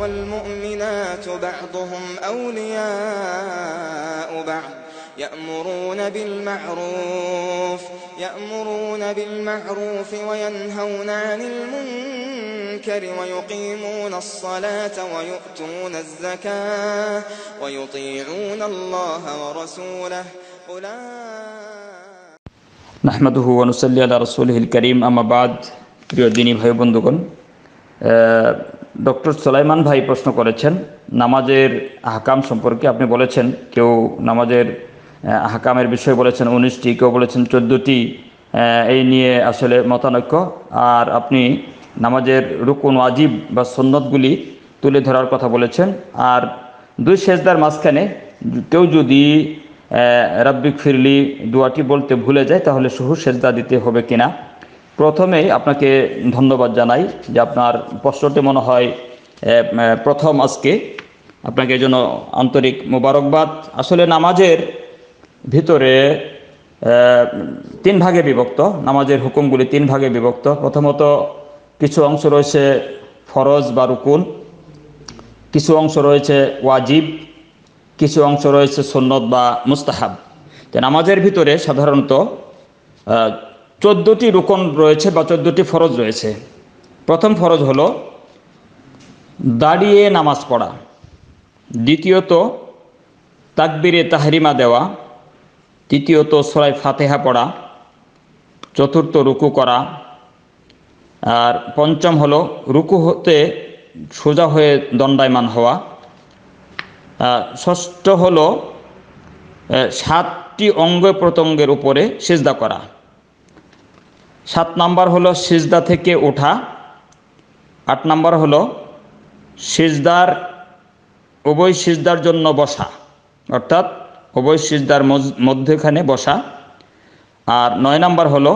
والمؤمنات بعضهم أولياء بعض يأمرون بالمعروف يأمرون بالمعروف وينهون عن المنكر ويقيمون الصلاة ويؤتون الزكاة ويطيعون الله ورسوله أولئك نحمده ونصلي على رسوله الكريم أما بعد প্রিয় দিনী ভাই বন্ধুগণ ডক্টর সোলাইমান ভাই প্রশ্ন করেছেন নামাজের হাকাম সম্পর্কে আপনি বলেছেন কেউ নামাজের হাকামের বিষয়ে বলেছেন উনিশটি কেউ বলেছেন চোদ্দোটি এই নিয়ে আসলে মতানৈক্য আর আপনি নামাজের রুকুন আজীব বা সন্ন্যতগুলি তুলে ধরার কথা বলেছেন আর দুই সেজদার মাঝখানে কেউ যদি রাব্বিক ফিরলি দুয়াটি বলতে ভুলে যায় তাহলে সহু সেজদা দিতে হবে কিনা প্রথমেই আপনাকে ধন্যবাদ জানাই যে আপনার প্রশ্নটি মনে হয় প্রথম আজকে আপনাকে জন্য আন্তরিক মোবারকবাদ আসলে নামাজের ভিতরে তিন ভাগে বিভক্ত নামাজের হুকুমগুলি তিন ভাগে বিভক্ত প্রথমত কিছু অংশ রয়েছে ফরজ বা রুকুন কিছু অংশ রয়েছে ওয়াজিব কিছু অংশ রয়েছে সন্ন্যত বা মুস্তাহাব নামাজের ভিতরে সাধারণত চোদ্দোটি রুকন রয়েছে বা চোদ্দোটি ফরজ রয়েছে প্রথম ফরজ হলো দাঁড়িয়ে নামাজ পড়া দ্বিতীয়ত তাকবিরে তাহরিমা দেওয়া তৃতীয়ত সরাই ফাতেহা পড়া চতুর্থ রুকু করা আর পঞ্চম হলো রুকু হতে সোজা হয়ে দণ্ডায়মান হওয়া ষষ্ঠ হলো সাতটি অঙ্গ প্রত্যঙ্গের উপরে সেজদা করা সাত নাম্বার হলো সিজদা থেকে ওঠা আট নাম্বার হলো সিজদার উভয় সিজদার জন্য বসা অর্থাৎ উভয় সিজদার মধ্যেখানে বসা আর নয় নাম্বার হলো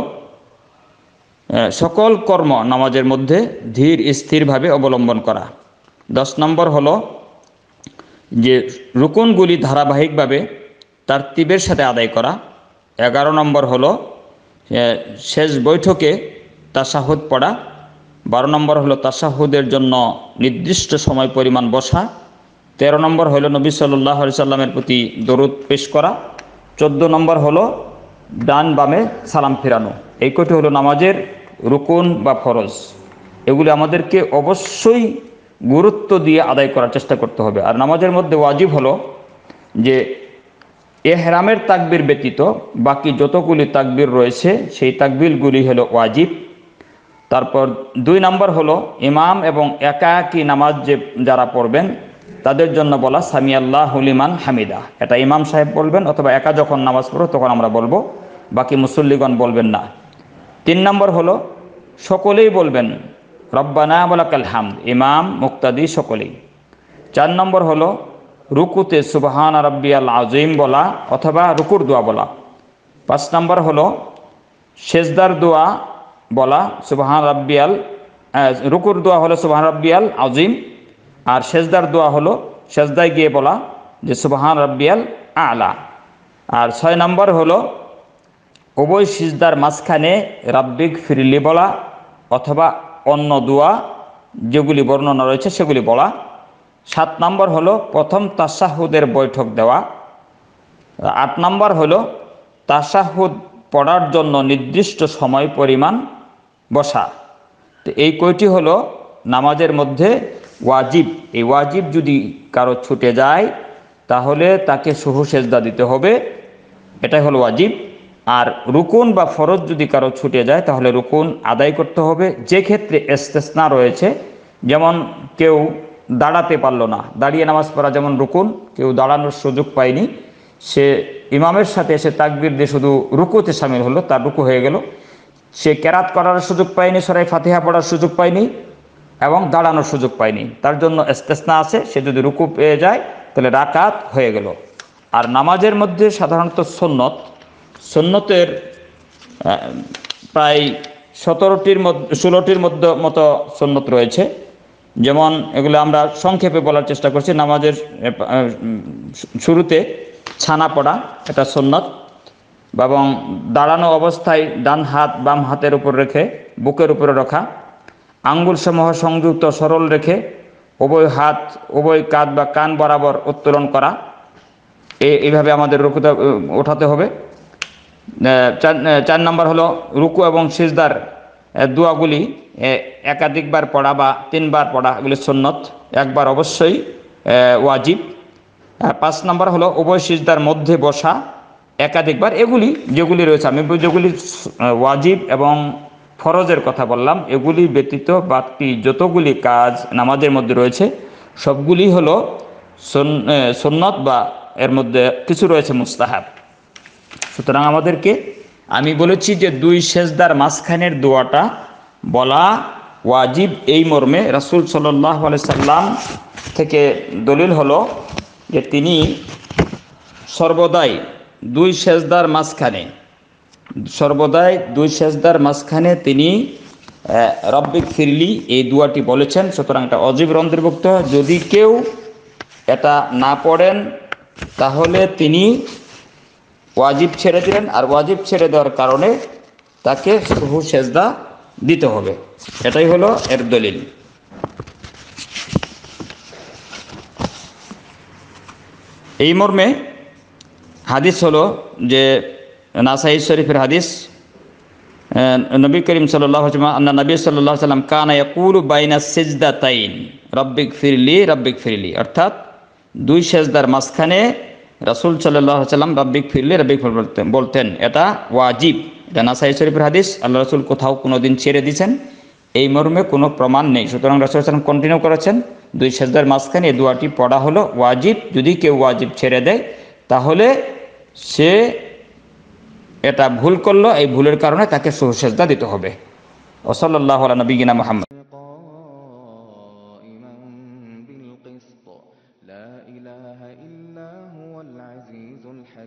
সকল কর্ম নামাজের মধ্যে ধীর স্থিরভাবে অবলম্বন করা দশ নম্বর হলো যে রুকুনগুলি ধারাবাহিকভাবে তার তিবের সাথে আদায় করা এগারো নম্বর হলো শেষ বৈঠকে তাসাহুদ পড়া বারো নম্বর হলো তাসাহুদের জন্য নির্দিষ্ট সময় পরিমাণ বসা তেরো নম্বর হলো নবী সাল্লাহ সাল্লামের প্রতি দরুদ পেশ করা চোদ্দ নম্বর হলো ডান বামে সালাম ফেরানো এই কটি হলো নামাজের রুকুন বা ফরজ এগুলি আমাদেরকে অবশ্যই গুরুত্ব দিয়ে আদায় করার চেষ্টা করতে হবে আর নামাজের মধ্যে ওয়াজিব হলো যে এহরামের তাকবির ব্যতীত বাকি যতগুলি তাকবির রয়েছে সেই তাকবিলগুলি হলো ওয়াজিব তারপর দুই নম্বর হলো ইমাম এবং একাকী নামাজ যে যারা পড়বেন তাদের জন্য বলা সামি আল্লাহ হুলিমান হামিদা এটা ইমাম সাহেব বলবেন অথবা একা যখন নামাজ পড়ো তখন আমরা বলবো বাকি মুসল্লিগণ বলবেন না তিন নম্বর হলো সকলেই বলবেন রব্বানা বলা হামদ ইমাম মুক্তাদি সকলেই চার নম্বর হলো রুকুতে সুবাহান রব্বিয়াল আজিম বলা অথবা রুকুর দোয়া বলা পাঁচ নম্বর হলো সেজদার দোয়া বলা সুবাহান রব্বিয়াল রুকুর দোয়া হলো সুবাহান রব্বিয়াল আজিম আর সেজদার দোয়া হলো সেজদায় গিয়ে বলা যে সুবাহান রব্বিয়াল আলা আর ছয় নম্বর হলো উভয় সিজদার মাঝখানে রাব্বিক ফিরিলি বলা অথবা অন্য দোয়া যেগুলি বর্ণনা রয়েছে সেগুলি বলা সাত নম্বর হলো প্রথম তাসাহুদের বৈঠক দেওয়া আট নম্বর হলো তাসাহুদ পড়ার জন্য নির্দিষ্ট সময় পরিমাণ বসা তো এই কইটি হলো নামাজের মধ্যে ওয়াজিব এই ওয়াজিব যদি কারো ছুটে যায় তাহলে তাকে সুহু সেজদা দিতে হবে এটাই হলো ওয়াজিব আর রুকুন বা ফরজ যদি কারো ছুটে যায় তাহলে রুকুন আদায় করতে হবে যে ক্ষেত্রে এস্তেসনা রয়েছে যেমন কেউ দাঁড়াতে পারল না দাঁড়িয়ে নামাজ পড়া যেমন রুকুন কেউ দাঁড়ানোর সুযোগ পায়নি সে ইমামের সাথে এসে তাকবির দিয়ে শুধু রুকুতে সামিল হলো তার রুকু হয়ে গেল সে কেরাত করার সুযোগ পায়নি সরাই ফাতিহা পড়ার সুযোগ পায়নি এবং দাঁড়ানোর সুযোগ পায়নি তার জন্য স্তেসনা আছে সে যদি রুকু পেয়ে যায় তাহলে রাকাত হয়ে গেল আর নামাজের মধ্যে সাধারণত সন্নত সন্নতের প্রায় সতেরোটির মধ্যে ষোলোটির মধ্যে মতো সন্নত রয়েছে যেমন এগুলো আমরা সংক্ষেপে বলার চেষ্টা করছি নামাজের শুরুতে ছানা পড়া এটা সন্ন্যত এবং দাঁড়ানো অবস্থায় ডান হাত বাম হাতের উপর রেখে বুকের উপরে রাখা আঙ্গুল সমূহ সংযুক্ত সরল রেখে উভয় হাত উভয় কাঁধ বা কান বরাবর উত্তোলন করা এইভাবে আমাদের রুকুতে ওঠাতে হবে চার নম্বর হলো রুকু এবং সিজদার দোয়াগুলি একাধিকবার পড়া বা তিনবার পড়া এগুলি সন্ন্যত একবার অবশ্যই ওয়াজিব পাঁচ নম্বর হলো উভয় সিজদার মধ্যে বসা একাধিকবার এগুলি যেগুলি রয়েছে আমি যেগুলি ওয়াজিব এবং ফরজের কথা বললাম এগুলি ব্যতীত বাকি যতগুলি কাজ নামাজের মধ্যে রয়েছে সবগুলি হলো সন্ন্যত বা এর মধ্যে কিছু রয়েছে মুস্তাহাব সুতরাং আমাদেরকে আমি বলেছি যে দুই সেজদার মাঝখানের দোয়াটা বলা ওয়াজিব এই মর্মে রাসুল সাল্লাহ সাল্লাম থেকে দলিল হলো যে তিনি সর্বদাই দুই সেজদার মাঝখানে সর্বদাই দুই সেজদার মাঝখানে তিনি রব্বিক ফিরলি এই দুয়াটি বলেছেন সুতরাং এটা অজীব অন্তর্ভুক্ত যদি কেউ এটা না পড়েন তাহলে তিনি ওয়াজিব ছেড়ে দিলেন আর ওয়াজিব ছেড়ে দেওয়ার কারণে তাকে সহু সেজদা দিতে হবে এটাই হলো এর দলিল এই মর্মে হাদিস হলো যে নাসাই শরীফের হাদিস নবী করিম সাল্লাহ আন্না নবী সাল্লাহ সাল্লাম কানা ইয়াকুল বাইনা সেজদা তাইন রব্বিক ফিরলি রব্বিক ফিরলি অর্থাৎ দুই সেজদার মাঝখানে রাসুল সাল্লাহ সাল্লাম রাব্বিক ফিরলে রাব্বিক বলতেন এটা ওয়াজিব এটা নাসাই শরীফের হাদিস আল্লাহ রাসুল কোথাও কোনো দিন ছেড়ে দিয়েছেন এই মর্মে কোনো প্রমাণ নেই সুতরাং রাসুল সাল্লাম কন্টিনিউ করেছেন দুই সেজদার মাঝখানে এই দোয়াটি পড়া হলো ওয়াজিব যদি কেউ ওয়াজিব ছেড়ে দেয় তাহলে সে এটা ভুল করলো এই ভুলের কারণে তাকে সুহসেজদা দিতে হবে ওসল্লাহ আল্লাহ নবীনা মোহাম্মদ